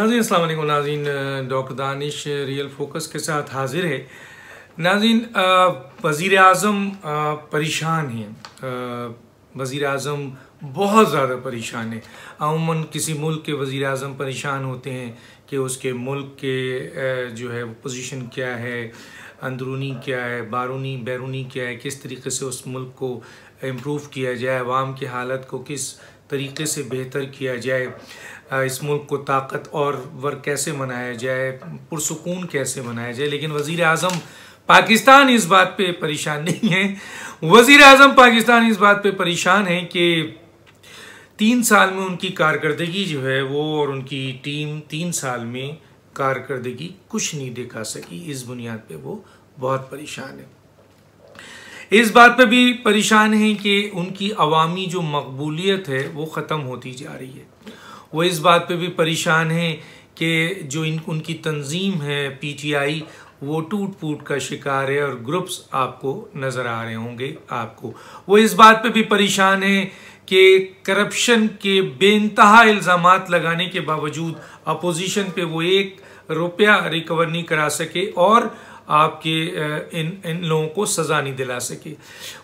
नाजीन असल नाजीन डॉक्टर दानिश रियल फोकस के साथ हाजिर है नाजीन वज़ी अजम परेशान हैं वज़ी अजम बहुत ज़्यादा परेशान है अमूमन किसी मुल्क के वज़ी अजम परेशान होते हैं कि उसके मुल्क के जो है पोजीशन क्या है अंदरूनी क्या है बारूनी बैरूनी क्या है किस तरीके से उस मुल्क को इम्प्रूव किया जाए अवाम की हालत को किस तरीके से बेहतर किया जाए इस मुल्क को ताकत और वर कैसे मनाया जाए पुरसकून कैसे मनाया जाए लेकिन वज़ी अजम पाकिस्तान इस बात पे परेशान नहीं है वज़ी अजम पाकिस्तान इस बात पे परेशान है कि तीन साल में उनकी कारकर्दगी जो है वो और उनकी टीम तीन साल में कारकर्दगी कुछ नहीं दिखा सकी इस बुनियाद पे वो बहुत परेशान है इस बात पे भी परेशान हैं कि उनकी अवामी जो मकबूलियत है वो ख़त्म होती जा रही है वो इस बात पे भी परेशान हैं कि जो इन उनकी तंजीम है पीटीआई वो टूट फूट का शिकार है और ग्रुप्स आपको नज़र आ रहे होंगे आपको वो इस बात पे भी परेशान हैं कि करप्शन के बेानतहा इल्ज़ाम लगाने के बावजूद अपोजिशन पर वो एक रुपया रिकवर नहीं करा सके और आपके इन इन लोगों को सज़ा नहीं दिला सकी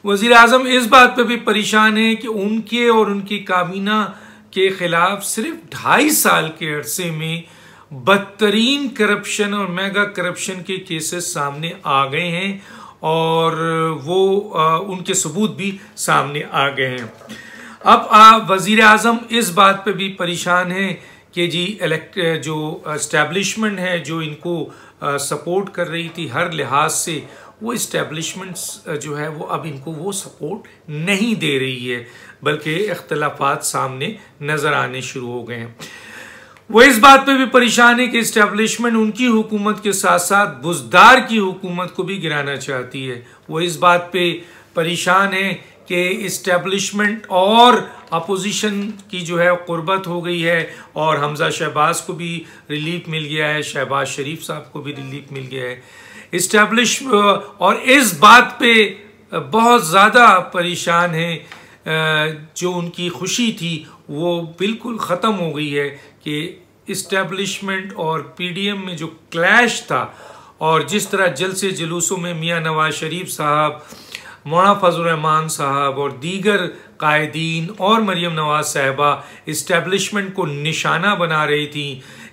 वज़ी अजम इस बात पर भी परेशान है कि उनके और उनकी काबीना के ख़िलाफ़ सिर्फ ढाई साल के अरसे में बदतरीन करप्शन और मेगा करप्शन के केसेस सामने आ गए हैं और वो आ, उनके सबूत भी सामने आ गए हैं अब वज़ी अजम इस बात पर भी परेशान हैं कि जी इलेक्ट जो इस्टेब्लिशमेंट है जो इनको सपोर्ट कर रही थी हर लिहाज से वो इस्टेब्लिशमेंट्स जो है वो अब इनको वो सपोर्ट नहीं दे रही है बल्कि इख्तलाफात सामने नज़र आने शुरू हो गए हैं वो इस बात पे भी परेशान है कि इस्टेब्लिशमेंट उनकी हुकूमत के साथ साथ बुजदार की हुकूमत को भी गिराना चाहती है वो इस बात पे परेशान है कि इस्टेब्लिशमेंट और अपोजिशन की जो है क़ुरबत हो गई है और हमज़ा शहबाज को भी रिलीफ मिल गया है शहबाज शरीफ साहब को भी रिलीफ मिल गया है इस्टेब्लिश और इस बात पे बहुत ज़्यादा परेशान हैं जो उनकी खुशी थी वो बिल्कुल ख़त्म हो गई है कि इस्टेब्लिशमेंट और पीडीएम में जो क्लैश था और जिस तरह जलसे जुलूसों में मियाँ नवाज शरीफ साहब मौना फजलरहमान साहब और दीगर कायदीन और मरियम नवाज़ साहबा इस्टेबलिशमेंट को निशाना बना रही थी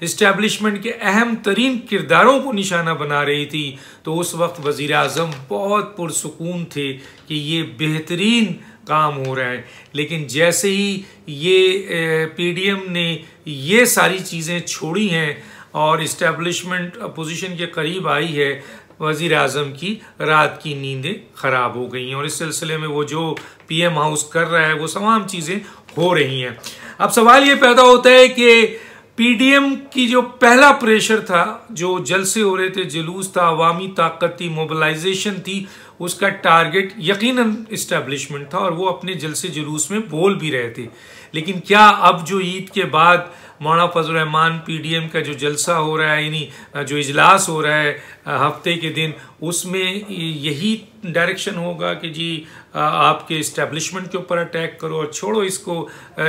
इस्टेबलिशमेंट के अहम तरीन किरदारों को निशाना बना रही थी तो उस वक्त वज़ी अजम बहुत पुरसकून थे कि ये बेहतरीन काम हो रहा है लेकिन जैसे ही ये पीडीएम ने ये सारी चीज़ें छोड़ी हैं और इस्टेबलिशमेंट अपोजिशन के करीब आई है वज़ी अजम की रात की नींदें ख़राब हो गई हैं और इस सिलसिले में वो जो पी एम हाउस कर रहा है वो तमाम चीज़ें हो रही हैं अब सवाल ये पैदा होता है कि पीडीएम की जो पहला प्रेशर था जो जलसे हो रहे थे जुलूस था अवामी ताकत थी मोबलाइजेशन थी उसका टारगेट यकीनन इस्टेब्लिशमेंट था और वो अपने जलसे जुलूस में बोल भी रहे थे लेकिन क्या अब जो ईद के बाद मौना फजल रहमान पीडीएम का जो जलसा हो रहा है यानी जो इजलास हो रहा है हफ्ते के दिन उसमें यही डायरेक्शन होगा कि जी आपके इस्टेब्लिशमेंट के ऊपर अटैक करो और छोड़ो इसको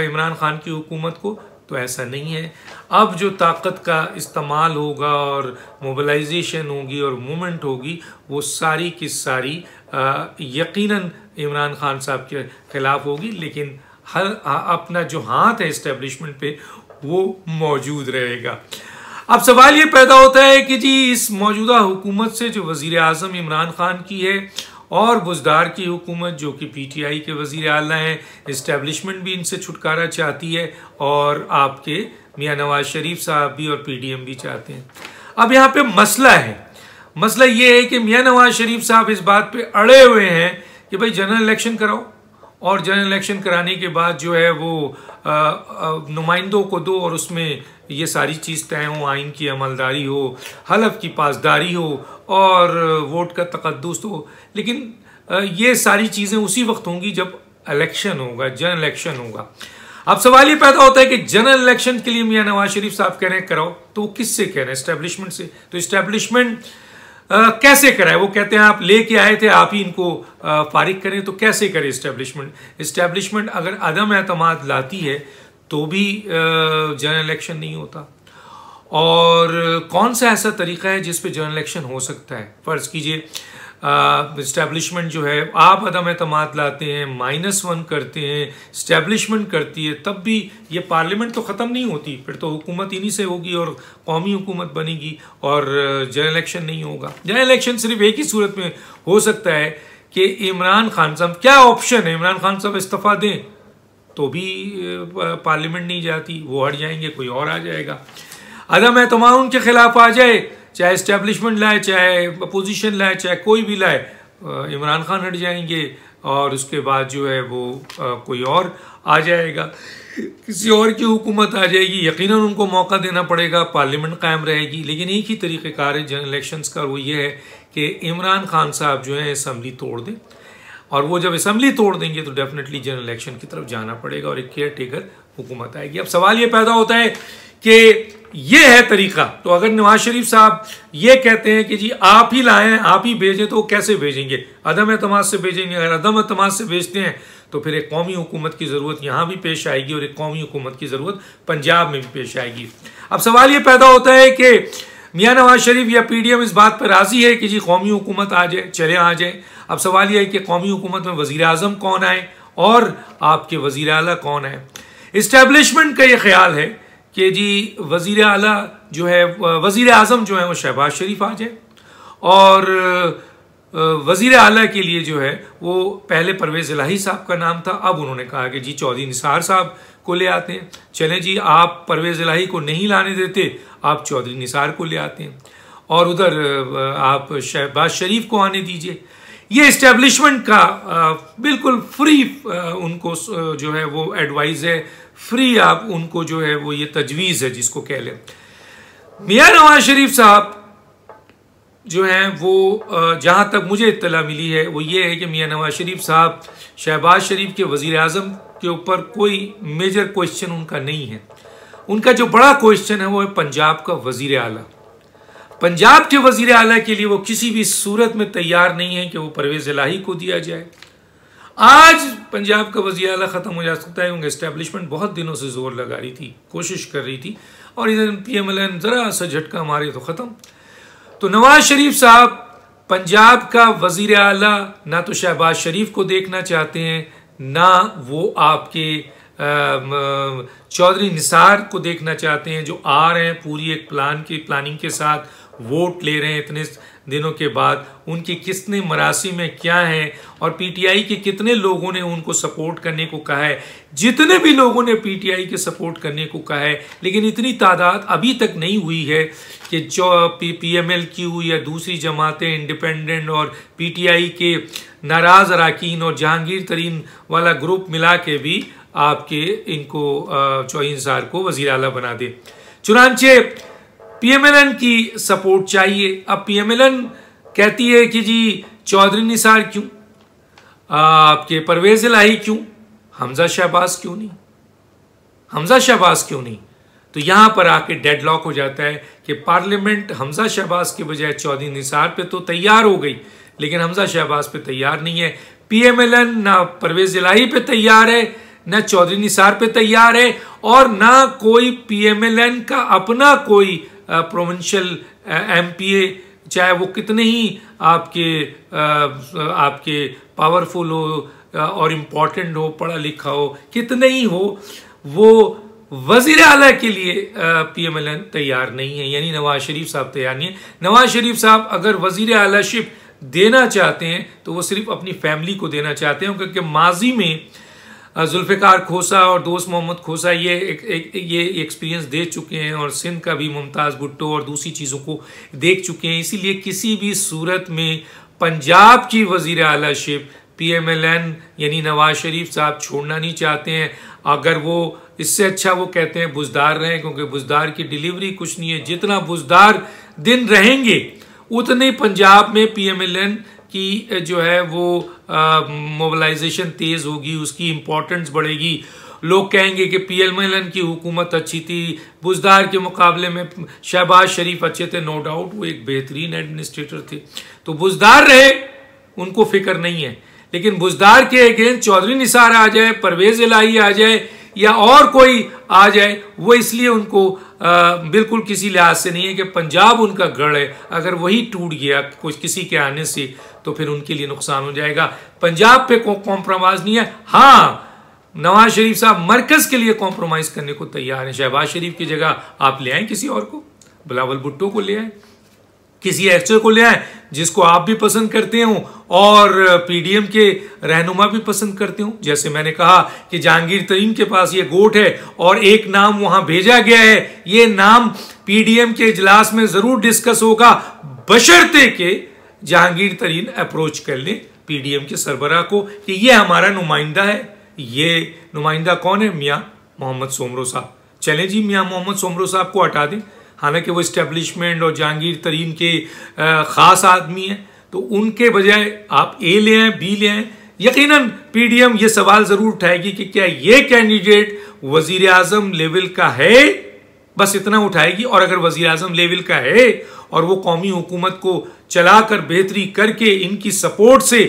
इमरान खान की हुकूमत को तो ऐसा नहीं है अब जो ताकत का इस्तेमाल होगा और मोबलाइजेशन होगी और मूवमेंट होगी वो सारी की सारी यकीनन इमरान खान साहब के ख़िलाफ़ होगी लेकिन हर अपना जो हाथ है इस्टेब्लिशमेंट पे वो मौजूद रहेगा अब सवाल ये पैदा होता है कि जी इस मौजूदा हुकूमत से जो वज़ी अजम इमरान ख़ान की है और बुजदार की हुकूमत जो कि पीटीआई के वजीर अला हैं इस्टेब्लिशमेंट भी इनसे छुटकारा चाहती है और आपके मियाँ नवाज शरीफ साहब भी और पीडीएम भी चाहते हैं अब यहाँ पे मसला है मसला ये है कि मियाँ नवाज शरीफ साहब इस बात पे अड़े हुए हैं कि भाई जनरल इलेक्शन कराओ और जनरल इलेक्शन कराने के बाद जो है वो नुमाइंदों को दो और उसमें ये सारी चीज़ तय हो आइन की अमलदारी हो हलफ की पासदारी हो और वोट का तकदस हो लेकिन ये सारी चीज़ें उसी वक्त होंगी जब इलेक्शन होगा जनरल इलेक्शन होगा अब सवाल ये पैदा होता है कि जनरल इलेक्शन के लिए मियाँ नवाज शरीफ साहब कह रहे हैं कराओ तो वो किससे कह रहे हैं इस्टेब्लिशमेंट से तो इस्टेब्लिशमेंट कैसे कराए वो कहते हैं आप लेके आए थे आप ही इनको फारिग करें तो कैसे करें इस्टेब्लिशमेंट इस्टेब्लिशमेंट अगर अदम अतमाद लाती है तो भी जनरल इलेक्शन नहीं होता और कौन सा ऐसा तरीका है जिस पे जनरल इलेक्शन हो सकता है फ़र्ज़ कीजिए इस्टेब्लिशमेंट जो है आप अदम अतमाद लाते हैं माइनस वन करते हैं इस्टेब्लिशमेंट करती है तब भी ये पार्लियामेंट तो ख़त्म नहीं होती फिर तो हुकूमत इन्हीं से होगी और कौमी हुकूमत बनेगी और जनरल इलेक्शन नहीं होगा जनरल इलेक्शन सिर्फ एक ही सूरत में हो सकता है कि इमरान खान साहब क्या ऑप्शन है इमरान खान साहब इस्तीफ़ा दें तो भी पार्लियामेंट नहीं जाती वो हट जाएंगे कोई और आ जाएगा अदम एतमाम उनके खिलाफ आ जाए चाहे इस्टेब्लिशमेंट लाए चाहे अपोजिशन लाए चाहे कोई भी लाए इमरान खान हट जाएंगे और उसके बाद जो है वो कोई और आ जाएगा किसी और की हुकूमत आ जाएगी यकीनन उनको मौका देना पड़ेगा पार्लियामेंट कायम रहेगी लेकिन एक ही तरीक़ेकार है जन इलेक्शंस का वो ये है कि इमरान खान साहब जो है इसम्बली तोड़ दें और वो जब असम्बली तोड़ देंगे तो डेफिनेटली जनरल इलेक्शन की तरफ जाना पड़ेगा और एक केयर टेकर हुकूमत आएगी अब सवाल ये पैदा होता है कि ये है तरीका तो अगर नवाज शरीफ साहब ये कहते हैं कि जी आप ही लाएं आप ही भेजें तो कैसे भेजेंगे अदम एतम से भेजेंगे अगर अदम एतम से भेजते हैं तो फिर एक कौमी हुकूमत की ज़रूरत यहाँ भी पेश आएगी और एक कौमी हुकूमत की ज़रूरत पंजाब में भी पेश आएगी अब सवाल ये पैदा होता है कि मियाँ नवाज शरीफ या पी डी एम इस बात पर राज़ी है कि जी कौमी हुकूमत आ जाए चले आ जाए अब सवाल यह है कि कौमी हुकूमत में वज़ी अजम कौन आए और आपके वज़ी अल कौन है इस्टेब्लिशमेंट का ये ख्याल है कि जी वज़ी अल जो है वज़ी अजम जो है वो शहबाज शरीफ आ जाए और वजीर अला के लिए जो है वो पहले परवेज़ इलाही साहब का नाम था अब उन्होंने कहा कि जी चौधरी निसार साहब को ले आते हैं चले जी आप परवेज इलाही को नहीं लाने देते आप चौधरी निसार को ले आते हैं और उधर आप शहबाज शरीफ को आने दीजिए ये इस्टेब्लिशमेंट का बिल्कुल फ्री उनको जो है वो एडवाइस है फ्री आप उनको जो है वो ये तजवीज़ है जिसको कह लें मियाँ नवाज शरीफ साहब जो हैं वो जहाँ तक मुझे इतला मिली है वो ये है कि मियाँ नवाज शरीफ साहब शहबाज शरीफ के वज़ी अजम के ऊपर कोई मेजर क्वेश्चन उनका नहीं है उनका जो बड़ा क्वेश्चन है वो है पंजाब का वज़ी अला पंजाब के वज़ी अला के लिए वो किसी भी सूरत में तैयार नहीं है कि वो परवेज़ लाही को दिया जाए आज पंजाब का वजी अला ख़त्म हो जा सकता है उनके इस्टेब्लिशमेंट बहुत दिनों से जोर लगा रही थी कोशिश कर रही थी और इधर पी एम एल एन ज़रा सा झटका मारे तो ख़त्म तो नवाज शरीफ साहब पंजाब का वजीर अला ना तो शहबाज शरीफ को देखना चाहते हैं ना वो आपके चौधरी निसार को देखना चाहते हैं जो आ रहे हैं पूरी एक प्लान की प्लानिंग के साथ वोट ले रहे हैं इतने दिनों के बाद उनकी किसने मरासी में क्या है और पीटीआई के कितने लोगों ने उनको सपोर्ट करने को कहा है जितने भी लोगों ने पीटीआई के सपोर्ट करने को कहा है लेकिन इतनी तादाद अभी तक नहीं हुई है कि जो पी एम एल क्यू या दूसरी जमातें इंडिपेंडेंट और पीटीआई के नाराज अरकान और जहांगीर तरीन वाला ग्रुप मिला के भी आपके इनको चौहीन सार को वजी अला बना दे चुनाचे पीएमएलएन की सपोर्ट चाहिए अब पीएमएलएन कहती है कि जी चौधरी निसार क्यों आपके परवेज इलाही क्यों हमजा शहबाज क्यों नहीं हमजा शहबाज क्यों नहीं तो यहां पर आके डेडलॉक हो जाता है कि पार्लियामेंट हमजा शहबाज के बजाय चौधरी निसार पे तो तैयार हो गई लेकिन हमजा शहबाज पे तैयार नहीं है पीएमएलएन ना परवेज इलाही पे तैयार है ना चौधरी निसार पे तैयार है और ना कोई पीएमएलएन का अपना कोई प्रोविंशियल एमपीए चाहे वो कितने ही आपके आपके पावरफुल हो और इम्पॉर्टेंट हो पढ़ा लिखा हो कितने ही हो वो वजीर अला के लिए पी एम एल एन तैयार नहीं है यानी नवाज शरीफ साहब तैयार नहीं है नवाज शरीफ साहब अगर वजीर अलाशिप देना चाहते हैं तो वो सिर्फ अपनी फैमिली को देना चाहते हैं क्योंकि माजी में जुल्फ़िकार खोसा और दोस्त मोहम्मद खोसा ये एक, एक, ये एक्सपीरियंस दे चुके हैं और सिंध का भी मुमताज़ भुट्टो और दूसरी चीज़ों को देख चुके हैं इसीलिए किसी भी सूरत में पंजाब की वजीर अलाशिप पी एम एल एन यानी नवाज शरीफ साहब छोड़ना नहीं चाहते हैं अगर वो इससे अच्छा वो कहते हैं बुजदार रहें क्योंकि बुजदार की डिलीवरी कुछ नहीं है जितना बुजदार दिन रहेंगे उतने पंजाब में पी एम एल एन कि जो है वो मोबलाइजेशन तेज़ होगी उसकी इम्पोर्टेंस बढ़ेगी लोग कहेंगे कि पी एल की हुकूमत अच्छी थी बुजदार के मुकाबले में शहबाज शरीफ अच्छे थे नो डाउट वो एक बेहतरीन एडमिनिस्ट्रेटर थे तो बुजदार रहे उनको फिक्र नहीं है लेकिन बुजदार के अगेंस्ट चौधरी निसार आ जाए परवेज इलाही आ जाए या और कोई आ जाए वो इसलिए उनको बिल्कुल किसी लिहाज से नहीं है कि पंजाब उनका गढ़ है अगर वही टूट गया कुछ किसी के आने से तो फिर उनके लिए नुकसान हो जाएगा पंजाब पे कॉम्प्रोमाइज नहीं है हाँ नवाज शरीफ साहब मरकज के लिए कॉम्प्रोमाइज करने को तैयार हैं शहबाज शरीफ की जगह आप ले आए किसी और को बिलावल भुट्टो को ले आए किसी एक्टर को ले आए जिसको आप भी पसंद करते हो और पीडीएम के रहनुमा भी पसंद करते हो जैसे मैंने कहा कि जहांगीर तरीन के पास ये गोट है और एक नाम वहां भेजा गया है ये नाम पीडीएम के इजलास में जरूर डिस्कस होगा बशर्ते के जहांगीर तरीन अप्रोच कर ले पीडीएम के सरबराह को कि ये हमारा नुमाइंदा है ये नुमाइंदा कौन है मियाँ मोहम्मद सोमरो साहब चले जी मियाँ मोहम्मद सोमरो साहब को हटा दें हालांकि वो इस्टेब्लिशमेंट और जहांगीर तरीन के ख़ास आदमी हैं तो उनके बजाय आप ए ले आएँ बी ले आए यकीनन पीडीएम ये सवाल ज़रूर उठाएगी कि क्या ये कैंडिडेट वजीर अजम लेवल का है बस इतना उठाएगी और अगर वजी अजम लेवल का है और वो कौमी हुकूमत को चला कर बेहतरी करके इनकी सपोर्ट से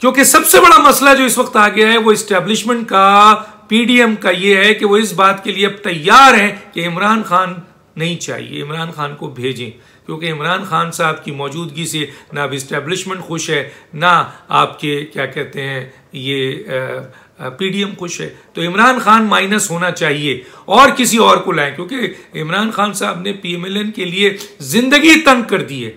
क्योंकि सबसे बड़ा मसला जो इस वक्त आ गया है वो इस्टेब्लिशमेंट का पीडीएम का ये है कि वो इस बात के लिए अब तैयार हैं कि इमरान खान नहीं चाहिए इमरान खान को भेजें क्योंकि इमरान खान साहब की मौजूदगी से ना अब इस्टेब्लिशमेंट खुश है ना आपके क्या कहते हैं ये आ, पीडीएम खुश है तो इमरान खान माइनस होना चाहिए और किसी और को लाएं क्योंकि इमरान खान साहब ने पीएमएलएन के लिए ज़िंदगी तंग कर दी है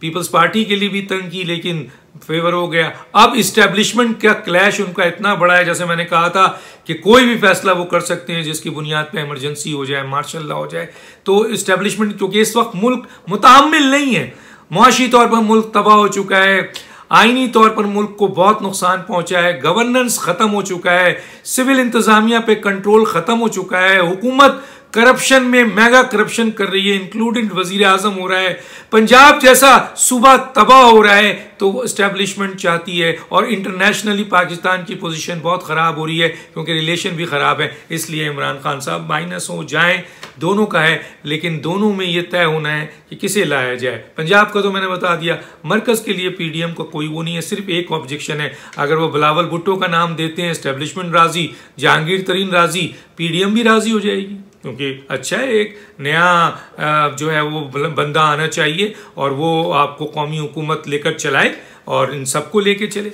पीपल्स पार्टी के लिए भी तंग की लेकिन फेवर हो गया अब इस्टेब्लिशमेंट का क्लैश उनका इतना बड़ा है जैसे मैंने कहा था कि कोई भी फैसला वो कर सकते हैं जिसकी बुनियाद पे इमरजेंसी हो जाए मार्शल लॉ हो जाए तो इस्टेब्लिशमेंट क्योंकि इस वक्त मुल्क मुतमिल नहीं है मुआशी तौर पर मुल्क तबाह हो चुका है आइनी तौर पर मुल्क को बहुत नुकसान पहुंचा है गवर्नेंस ख़त्म हो चुका है सिविल इंतज़ामिया पे कंट्रोल ख़त्म हो चुका है हुकूमत करप्शन में मेगा करप्शन कर रही है इंक्लूडिंग वजीर आजम हो रहा है पंजाब जैसा सूबा तबाह हो रहा है तो इस्टेब्लिशमेंट चाहती है और इंटरनेशनली पाकिस्तान की पोजीशन बहुत ख़राब हो रही है क्योंकि रिलेशन भी ख़राब है इसलिए इमरान खान साहब माइनस हो जाएं दोनों का है लेकिन दोनों में ये तय होना है कि किसे लाया जाए पंजाब का तो मैंने बता दिया मरकज़ के लिए पी का को कोई वो नहीं है सिर्फ एक ऑब्जेक्शन है अगर वह बिलावल भुट्टो का नाम देते हैं इस्टेब्लिशमेंट राज़ी जहांगीर तरीन राज़ी पी भी राज़ी हो जाएगी क्योंकि अच्छा है एक नया जो है वो बंदा आना चाहिए और वो आपको कौमी हुकूमत लेकर चलाए और इन सबको लेके चले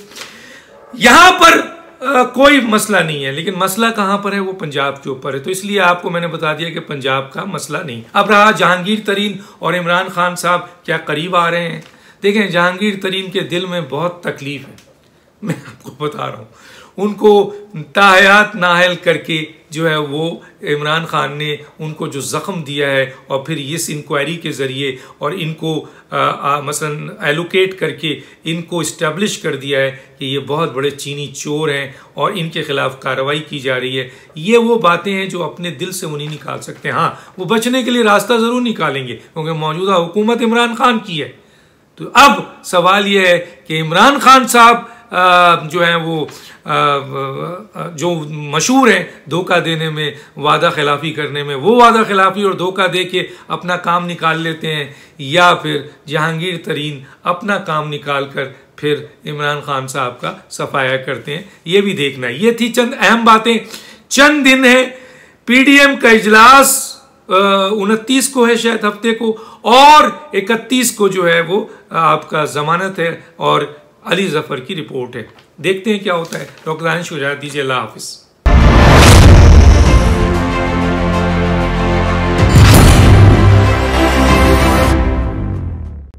यहां पर आ, कोई मसला नहीं है लेकिन मसला कहां पर है वो पंजाब के ऊपर है तो इसलिए आपको मैंने बता दिया कि पंजाब का मसला नहीं अब रहा जहांगीर तरीन और इमरान खान साहब क्या करीब आ रहे हैं देखें जहांगीर तरीन के दिल में बहुत तकलीफ है मैं आपको बता रहा हूं उनको तायात नाहल करके जो है वो इमरान खान ने उनको जो ज़ख़म दिया है और फिर इस इंक्वायरी के ज़रिए और इनको मसलन एलोकेट करके इनको इस्टेब्लिश कर दिया है कि ये बहुत बड़े चीनी चोर हैं और इनके ख़िलाफ़ कार्रवाई की जा रही है ये वो बातें हैं जो अपने दिल से वो नहीं निकाल सकते हाँ वो बचने के लिए रास्ता ज़रूर निकालेंगे क्योंकि मौजूदा हुकूमत इमरान खान की है तो अब सवाल यह है कि इमरान खान साहब जो हैं वो जो मशहूर हैं धोखा देने में वादा खिलाफी करने में वो वादा खिलाफी और धोखा दे के अपना काम निकाल लेते हैं या फिर जहांगीर तरीन अपना काम निकाल कर फिर इमरान खान साहब का सफाया करते हैं ये भी देखना है ये थी चंद अहम बातें चंद दिन है पीडीएम का इजलास उनतीस को है शायद हफ्ते को और इकतीस को जो है वो आपका जमानत है और अली ज़फ़र की रिपोर्ट है देखते हैं क्या होता है डॉक्टर दानिश गुजार दीजिए अल्लाह हाफिज़